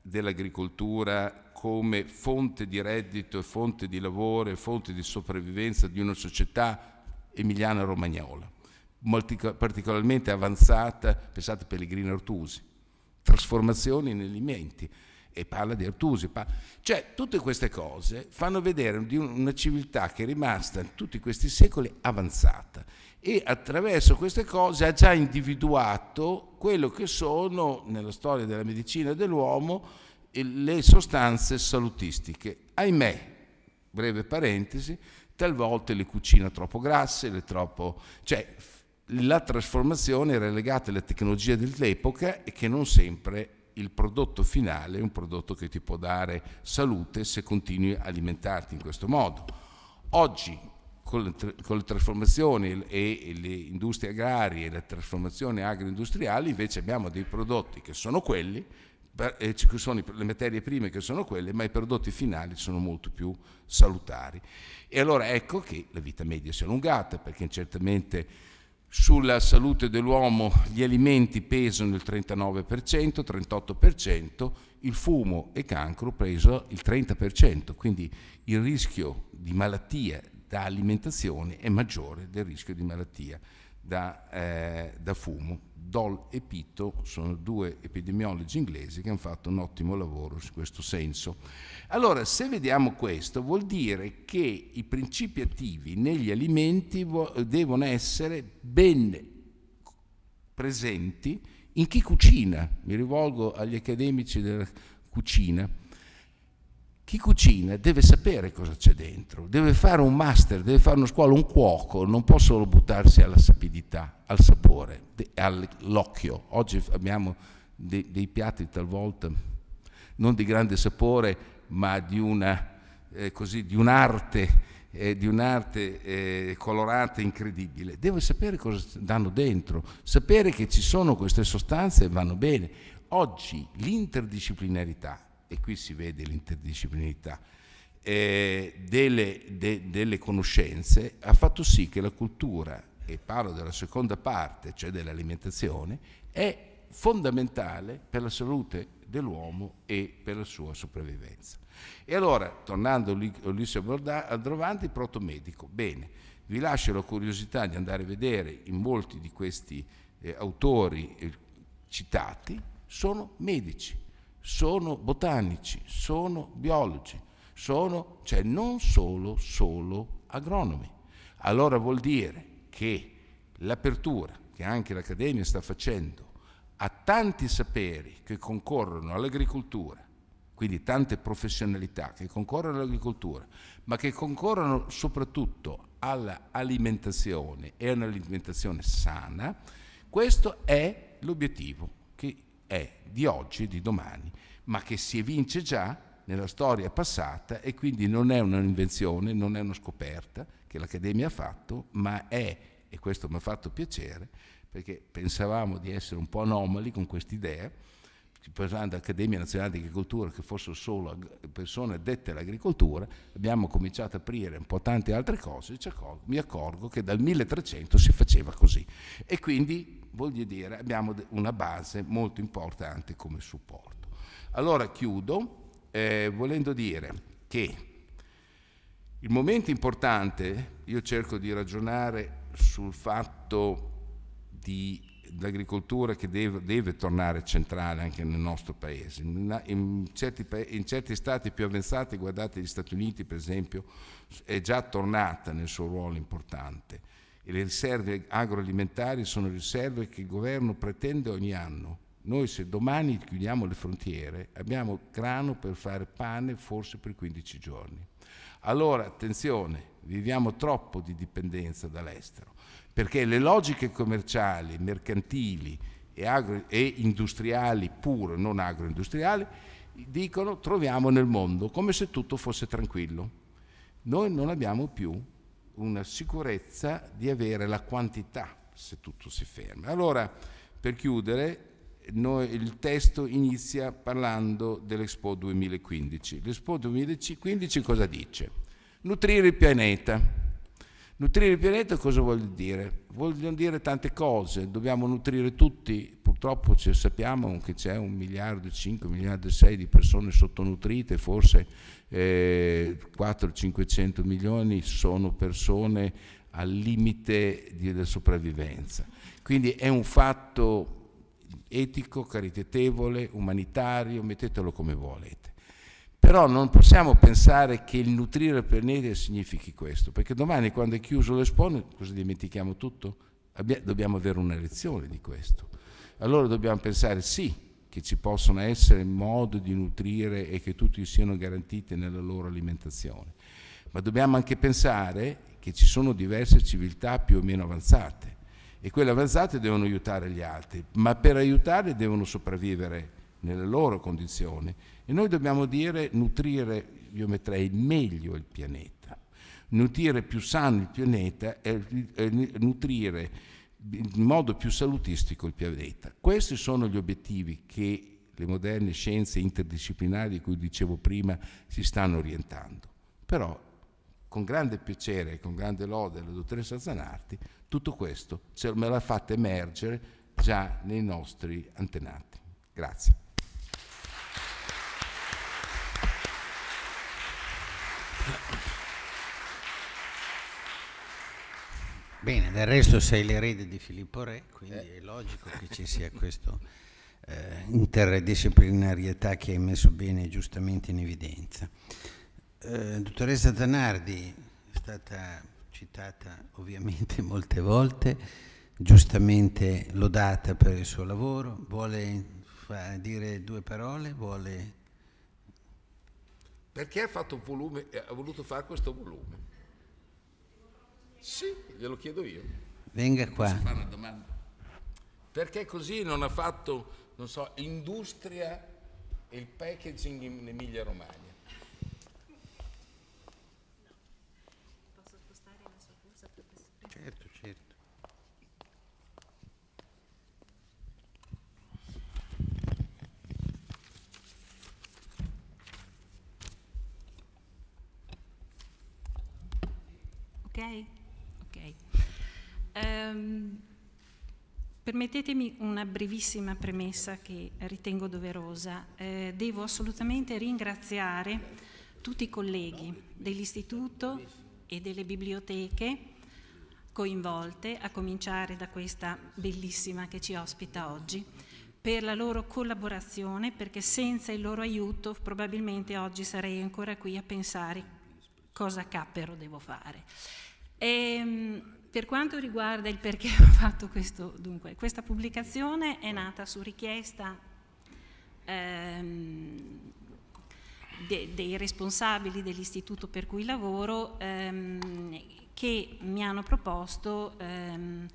S2: dell'agricoltura come fonte di reddito e fonte di lavoro e fonte di sopravvivenza di una società emiliana-romagnola, particolarmente avanzata, pensate Pellegrino Artusi, trasformazioni negli menti e parla di Artusi. Parla... Cioè, tutte queste cose fanno vedere di una civiltà che è rimasta in tutti questi secoli avanzata e attraverso queste cose ha già individuato quello che sono, nella storia della medicina dell'uomo, le sostanze salutistiche. Ahimè, breve parentesi, talvolta le cucina troppo grasse, le troppo... Cioè, la trasformazione era legata alle tecnologie dell'epoca e che non sempre il prodotto finale è un prodotto che ti può dare salute se continui a alimentarti in questo modo. Oggi con le, con le trasformazioni e le industrie agrarie e le trasformazioni agroindustriali invece abbiamo dei prodotti che sono quelli eh, e sono le materie prime che sono quelle, ma i prodotti finali sono molto più salutari. E allora ecco che la vita media si è allungata, perché certamente sulla salute dell'uomo gli alimenti pesano il 39%, 38%, il fumo e cancro pesano il 30%, quindi il rischio di malattia da alimentazione è maggiore del rischio di malattia da, eh, da fumo. Doll e Pitto sono due epidemiologi inglesi che hanno fatto un ottimo lavoro in questo senso. Allora, se vediamo questo, vuol dire che i principi attivi negli alimenti devono essere ben presenti in chi cucina. Mi rivolgo agli accademici della cucina chi cucina deve sapere cosa c'è dentro, deve fare un master, deve fare una scuola, un cuoco, non può solo buttarsi alla sapidità, al sapore, all'occhio. Oggi abbiamo dei, dei, piatti talvolta non di grande sapore, ma di, una, eh, così, di un'arte, eh, di un'arte eh, colorata incredibile. Deve sapere cosa danno dentro, sapere che ci sono queste sostanze e vanno bene. Oggi l'interdisciplinarità e qui si vede l'interdisciplinarità, eh, delle, de, delle conoscenze, ha fatto sì che la cultura, e parlo della seconda parte, cioè dell'alimentazione, è fondamentale per la salute dell'uomo e per la sua sopravvivenza. E allora, tornando a Ulisse Aldrovanti, proto medico, bene, vi lascio la curiosità di andare a vedere in molti di questi eh, autori eh, citati, sono medici sono botanici, sono biologi, sono, cioè non solo, solo agronomi. Allora vuol dire che l'apertura che anche l'Accademia sta facendo a tanti saperi che concorrono all'agricoltura, quindi tante professionalità che concorrono all'agricoltura, ma che concorrono soprattutto all'alimentazione e un'alimentazione sana, questo è l'obiettivo che è di oggi e di domani, ma che si evince già nella storia passata e quindi non è un'invenzione, non è una scoperta che l'Accademia ha fatto, ma è, e questo mi ha fatto piacere, perché pensavamo di essere un po' anomali con quest'idea, parlando dell'Accademia Nazionale di Agricoltura, che fossero solo persone addette all'agricoltura, abbiamo cominciato a aprire un po' tante altre cose, e mi accorgo che dal 1300 si faceva così. E quindi voglio dire abbiamo una base molto importante come supporto. Allora chiudo eh, volendo dire che il momento importante, io cerco di ragionare sul fatto di l'agricoltura che deve, deve, tornare centrale anche nel nostro paese. In, in, certi, in, certi, stati più avanzati, guardate gli Stati Uniti per esempio, è già tornata nel suo ruolo importante e le riserve agroalimentari sono riserve che il governo pretende ogni anno. Noi se domani chiudiamo le frontiere abbiamo grano per fare pane forse per 15 giorni. Allora attenzione, viviamo troppo di dipendenza dall'estero, perché le logiche commerciali, mercantili e, agro, e industriali pure, non agroindustriali, dicono troviamo nel mondo come se tutto fosse tranquillo. Noi non abbiamo più una sicurezza di avere la quantità se tutto si ferma. Allora, per chiudere, noi, il testo inizia parlando dell'Expo 2015. L'Expo 2015 cosa dice? Nutrire il pianeta. Nutrire il pianeta cosa vuol dire? Vogliono dire tante cose, dobbiamo nutrire tutti, purtroppo sappiamo che c'è un miliardo e 5, un miliardo e 6 di persone sottonutrite, forse eh, 4-500 milioni sono persone al limite della sopravvivenza. Quindi è un fatto etico, caritatevole, umanitario, mettetelo come volete. Però non possiamo pensare che il nutrire il pianeta significhi questo, perché domani quando è chiuso l'espone, così dimentichiamo tutto? dobbiamo avere una lezione di questo. Allora dobbiamo pensare sì che ci possono essere modi di nutrire e che tutti siano garantiti nella loro alimentazione, ma dobbiamo anche pensare che ci sono diverse civiltà più o meno avanzate e quelle avanzate devono aiutare gli altri, ma per aiutarli devono sopravvivere nelle loro condizioni e noi dobbiamo dire nutrire, io metterei meglio il pianeta. Nutrire più sano il pianeta è, nutrire in modo più salutistico il pianeta. Questi sono gli obiettivi che le moderne scienze interdisciplinari di cui dicevo prima si stanno orientando. Però con grande piacere e con grande lode alla dottoressa Zanarti, tutto questo me l'ha fatta emergere già nei nostri antenati. Grazie.
S1: Bene, del resto sei l'erede di Filippo Re, quindi eh. è logico che ci sia questa eh, interdisciplinarietà che hai messo bene e giustamente in evidenza. Eh, dottoressa Zanardi è stata citata ovviamente molte volte, giustamente lodata per il suo lavoro, vuole dire due parole, vuole...
S2: Perché ha, volume, eh, ha voluto fare questo volume? Sì, glielo chiedo io.
S1: Venga qua. Si fa una
S2: domanda. Perché così non ha fatto, non so, industria e il packaging in Emilia Romagna? Posso spostare la sua Certo, certo.
S3: Ok? Um, permettetemi una brevissima premessa che ritengo doverosa. Eh, devo assolutamente ringraziare tutti i colleghi dell'Istituto e delle biblioteche coinvolte, a cominciare da questa bellissima che ci ospita oggi, per la loro collaborazione, perché senza il loro aiuto probabilmente oggi sarei ancora qui a pensare cosa cappero devo fare. E, ehm, per quanto riguarda il perché ho fatto questo, dunque, questa pubblicazione è nata su richiesta ehm, de, dei responsabili dell'istituto per cui lavoro ehm, che mi hanno proposto ehm,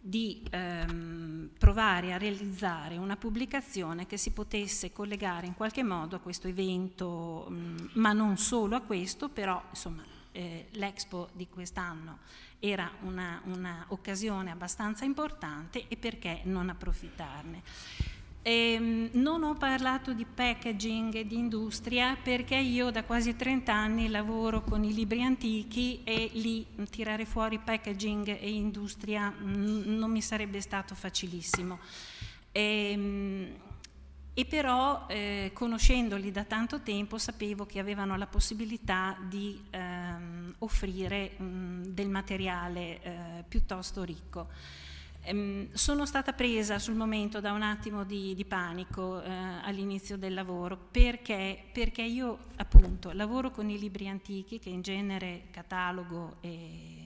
S3: di ehm, provare a realizzare una pubblicazione che si potesse collegare in qualche modo a questo evento, mh, mm, ma non solo a questo, però insomma eh, l'Expo di quest'anno era un'occasione abbastanza importante e perché non approfittarne. E, ehm, non ho parlato di packaging e di industria perché io da quasi 30 anni lavoro con i libri antichi e lì tirare fuori packaging e industria mm, non mi sarebbe stato facilissimo. E, ehm, e però eh, conoscendoli da tanto tempo sapevo che avevano la possibilità di ehm, offrire mh, mm, del materiale eh, piuttosto ricco. Ehm, sono stata presa sul momento da un attimo di, di panico eh, all'inizio del lavoro perché, perché io appunto lavoro con i libri antichi che in genere catalogo e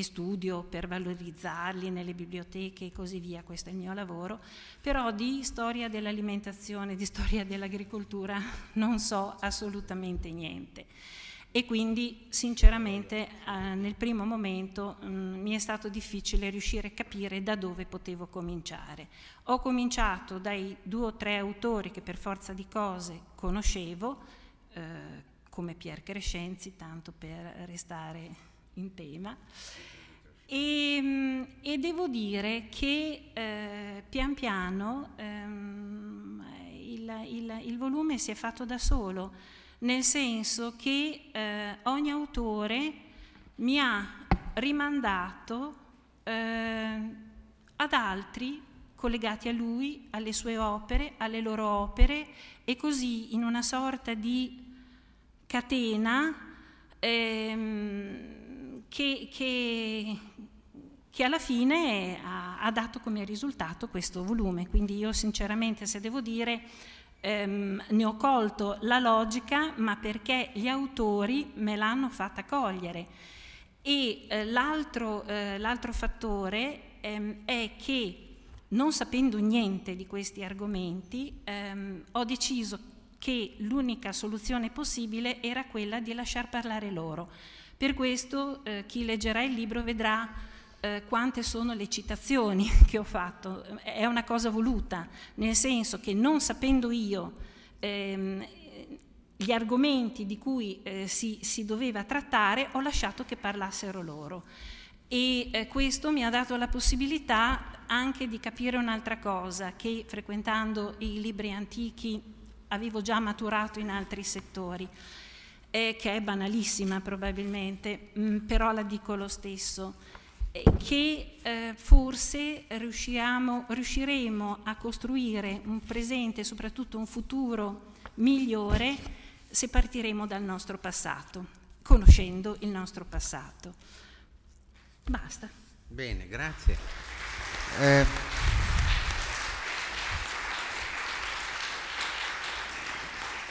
S3: e studio per valorizzarli nelle biblioteche e così via, questo è il mio lavoro, però di storia dell'alimentazione, di storia dell'agricoltura non so assolutamente niente. E quindi sinceramente eh, nel primo momento mh, mm, mi è stato difficile riuscire a capire da dove potevo cominciare. Ho cominciato dai due o tre autori che per forza di cose conoscevo, eh, come Pier Crescenzi, tanto per restare in tema. E, ehm, e devo dire che eh, pian piano ehm, il, il, il, volume si è fatto da solo, nel senso che eh, ogni autore mi ha rimandato eh, ad altri collegati a lui, alle sue opere, alle loro opere e così in una sorta di catena ehm, che, che, che alla fine ha, ha, dato come risultato questo volume. Quindi io sinceramente, se devo dire, ehm, ne ho colto la logica, ma perché gli autori me l'hanno fatta cogliere. E eh, l'altro, eh, l'altro fattore ehm, è che non sapendo niente di questi argomenti, ehm, ho deciso che l'unica soluzione possibile era quella di lasciar parlare loro. Per questo eh, chi leggerà il libro vedrà eh, quante sono le citazioni che ho fatto. È una cosa voluta, nel senso che non sapendo io ehm, gli argomenti di cui eh, si, si, doveva trattare, ho lasciato che parlassero loro. E eh, questo mi ha dato la possibilità anche di capire un'altra cosa, che frequentando i libri antichi avevo già maturato in altri settori eh, che è banalissima probabilmente, mh, mm, però la dico lo stesso, eh, che eh, forse riusciremo a costruire un presente e soprattutto un futuro migliore se partiremo dal nostro passato, conoscendo il nostro passato. Basta.
S1: Bene, grazie. Eh,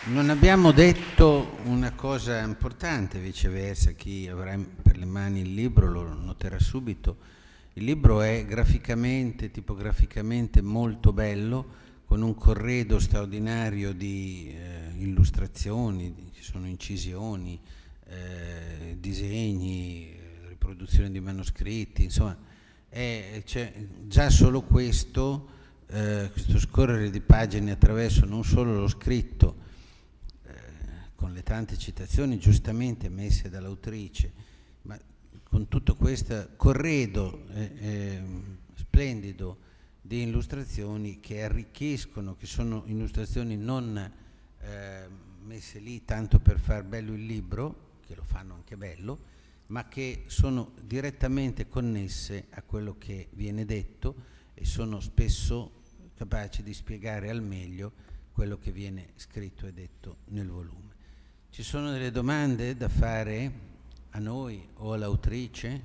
S1: Non abbiamo detto una cosa importante, viceversa, chi avrà per le mani il libro lo noterà subito. Il libro è graficamente, tipograficamente molto bello, con un corredo straordinario di eh, illustrazioni, ci sono incisioni, eh, disegni, riproduzione di manoscritti, insomma, è, cioè, già solo questo, eh, questo scorrere di pagine attraverso non solo lo scritto, con le tante citazioni giustamente messe dall'autrice, ma con tutto questo corredo eh, eh, splendido di illustrazioni che arricchiscono, che sono illustrazioni non eh, messe lì tanto per far bello il libro, che lo fanno anche bello, ma che sono direttamente connesse a quello che viene detto e sono spesso capaci di spiegare al meglio quello che viene scritto e detto nel volume. Ci sono delle domande da fare a noi o all'autrice?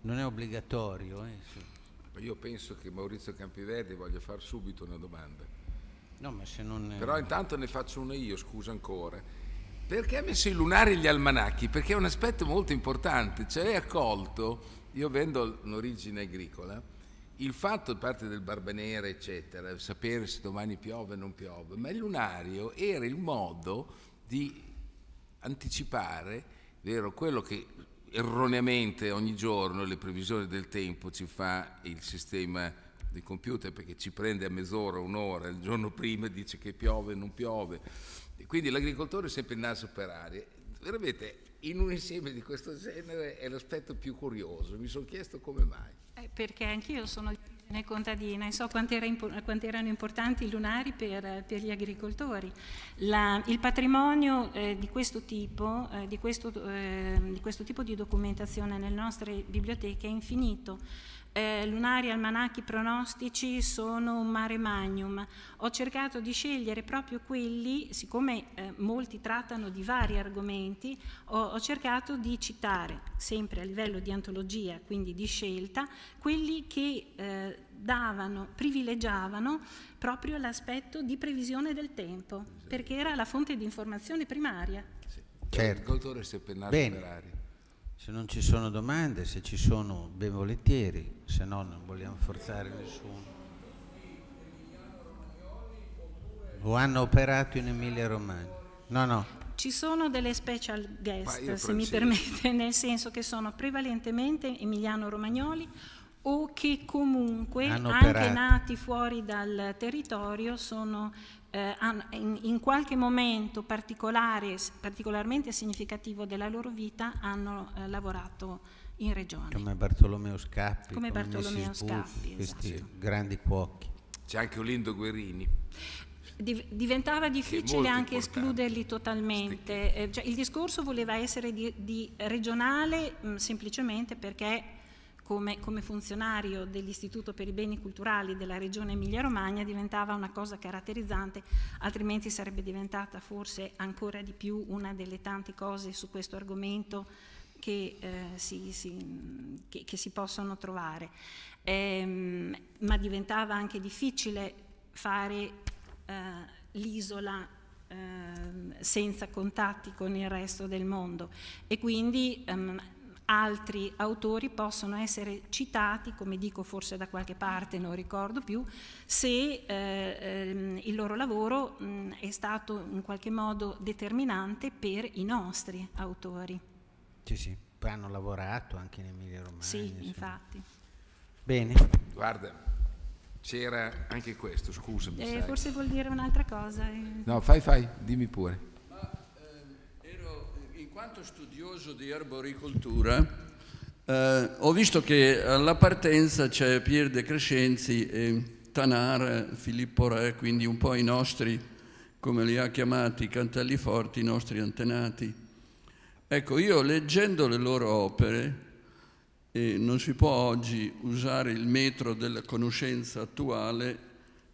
S1: Non è obbligatorio. Eh?
S2: Io penso che Maurizio Campiverdi voglia fare subito una domanda.
S1: No, ma se non... Però
S2: intanto ne faccio una io, scusa ancora. Perché ha messo i lunari gli almanacchi? Perché è un aspetto molto importante, cioè hai accolto, io vendo un'origine agricola, il fatto da parte del Barbanera, eccetera, sapere se domani piove o non piove, ma il lunario era il modo di anticipare vero, quello che erroneamente ogni giorno le previsioni del tempo ci fa il sistema del computer perché ci prende a mezz'ora, un'ora, il giorno prima dice che piove o non piove. E quindi l'agricoltore è sempre il naso per aria. Veramente in un insieme di questo genere è l'aspetto più curioso, mi sono chiesto come mai.
S3: Eh, perché anch'io sono ne contadina e so quanto, era impo- quanto, erano importanti i lunari per, per gli agricoltori. La, il patrimonio eh, di, questo tipo, eh, di, questo, eh, di questo tipo di documentazione nelle nostre biblioteche è infinito eh, lunari, almanacchi, pronostici sono un mare magnum. Ho cercato di scegliere proprio quelli, siccome eh, molti trattano di vari argomenti, ho, ho cercato di citare, sempre a livello di antologia, quindi di scelta, quelli che eh, davano, privilegiavano proprio l'aspetto di previsione del tempo, perché era la fonte di informazione primaria. Sì.
S1: Certo.
S2: Dottore Seppennari Ferrari.
S1: Se non ci sono domande, se ci sono ben volentieri, se no non vogliamo forzare nessuno. O hanno operato in Emilia Romagna? No, no.
S3: Ci sono delle special guest, se mi permette, nel senso che sono prevalentemente Emiliano Romagnoli o che comunque, anche nati fuori dal territorio, sono eh, in, in, qualche momento particolare, particolarmente significativo della loro vita hanno eh, lavorato in regione.
S1: Come Bartolomeo Scappi, come, come Bartolomeo Scappi, Buff, questi esatto. grandi cuochi.
S2: C'è anche Olindo Guerini.
S3: diventava difficile anche escluderli totalmente. Eh, cioè, il discorso voleva essere di, di regionale mh, mm, semplicemente perché come, come funzionario dell'Istituto per i Beni Culturali della Regione Emilia-Romagna diventava una cosa caratterizzante, altrimenti sarebbe diventata forse ancora di più una delle tante cose su questo argomento che, eh, si, si, che, che si, possono trovare. Ehm, ma diventava anche difficile fare eh, l'isola eh, senza contatti con il resto del mondo e quindi ehm, altri autori possono essere citati, come dico forse da qualche parte, non ricordo più, se eh, ehm, il loro lavoro mh, è stato in qualche modo determinante per i nostri autori.
S1: Sì, sì, poi hanno lavorato anche in Emilia Romagna. Sì, insomma. infatti. Bene. Guarda, c'era anche questo, scusami. Eh, forse
S3: vuol dire un'altra cosa. Eh. No,
S2: fai, fai, dimmi pure
S4: quanto studioso di arboricoltura, eh, ho visto che alla partenza c'è Pier De Crescenzi e Tanar, Filippo Re, quindi un po' i nostri, come li ha chiamati Cantelliforti, i nostri antenati. Ecco, io leggendo le loro opere, e non si può oggi usare il metro della conoscenza attuale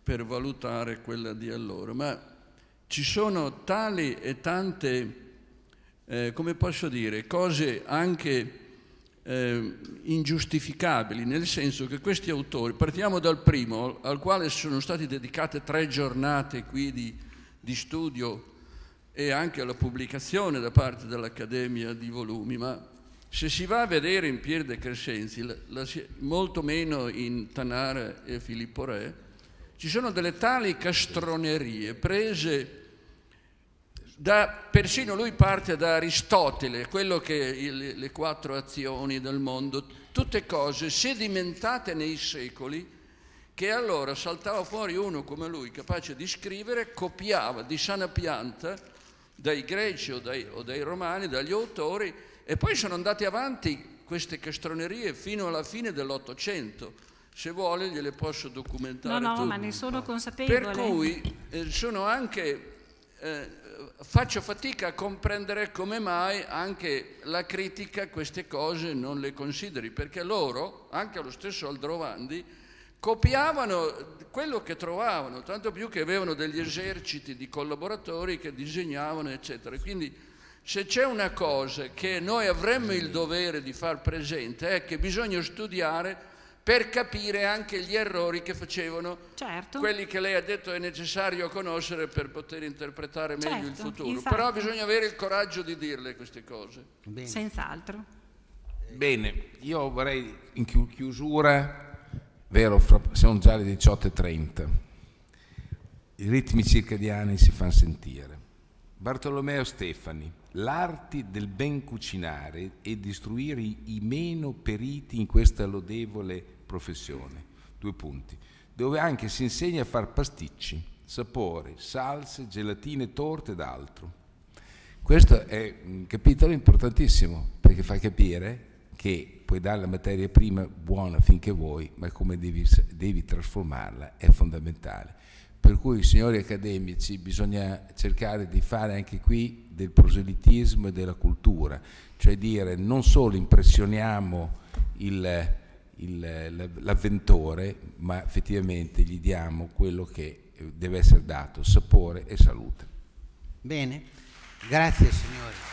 S4: per valutare quella di allora, ma ci sono tali e tante eh, come posso dire, cose anche eh, ingiustificabili, nel senso che questi autori, partiamo dal primo, al quale sono state dedicate tre giornate qui di, di studio e anche alla pubblicazione da parte dell'Accademia di volumi, ma se si va a vedere in Pier de Crescenzi, la, la, molto meno in Tanara e Filippo Re, ci sono delle tali castronerie prese da, persino lui parte da Aristotele, quello che le, le quattro azioni del mondo, tutte cose sedimentate nei secoli, che allora saltava fuori uno come lui, capace di scrivere, copiava di sana pianta dai greci o dai, o dai romani, dagli autori, e poi sono andate avanti queste castronerie fino alla fine dell'Ottocento. Se vuole gliele posso documentare. No, no, tutte. ma ne
S3: sono consapevole. Per cui
S4: eh, sono anche... Eh, faccio fatica a comprendere come mai anche la critica queste cose non le consideri, perché loro, anche lo stesso Aldrovandi, copiavano quello che trovavano, tanto più che avevano degli eserciti di collaboratori che disegnavano, eccetera. Quindi se c'è una cosa che noi avremmo il dovere di far presente è che bisogna studiare per capire anche gli errori che facevano
S3: certo. quelli
S4: che lei ha detto è necessario conoscere per poter interpretare meglio certo, il futuro. Infatti. Però bisogna avere il coraggio di dirle queste
S3: cose. Bene. Senz'altro.
S2: Bene, io vorrei in chiusura, vero, sono già le 18.30, i ritmi circadiani si fanno sentire. Bartolomeo Stefani, l'arte del ben cucinare e distruire i meno periti in questa lodevole professione, due punti, dove anche si insegna a far pasticci, sapori, salse, gelatine, torte ed altro. Questo è un capitolo importantissimo perché fa capire che puoi dare la materia prima buona finché vuoi, ma come devi, devi trasformarla è fondamentale. Per cui, signori accademici, bisogna cercare di fare anche qui del proselitismo e della cultura, cioè dire non solo impressioniamo il, l'avventore, ma effettivamente gli diamo quello che eh, deve essere dato,
S1: sapore e salute. Bene, grazie signori.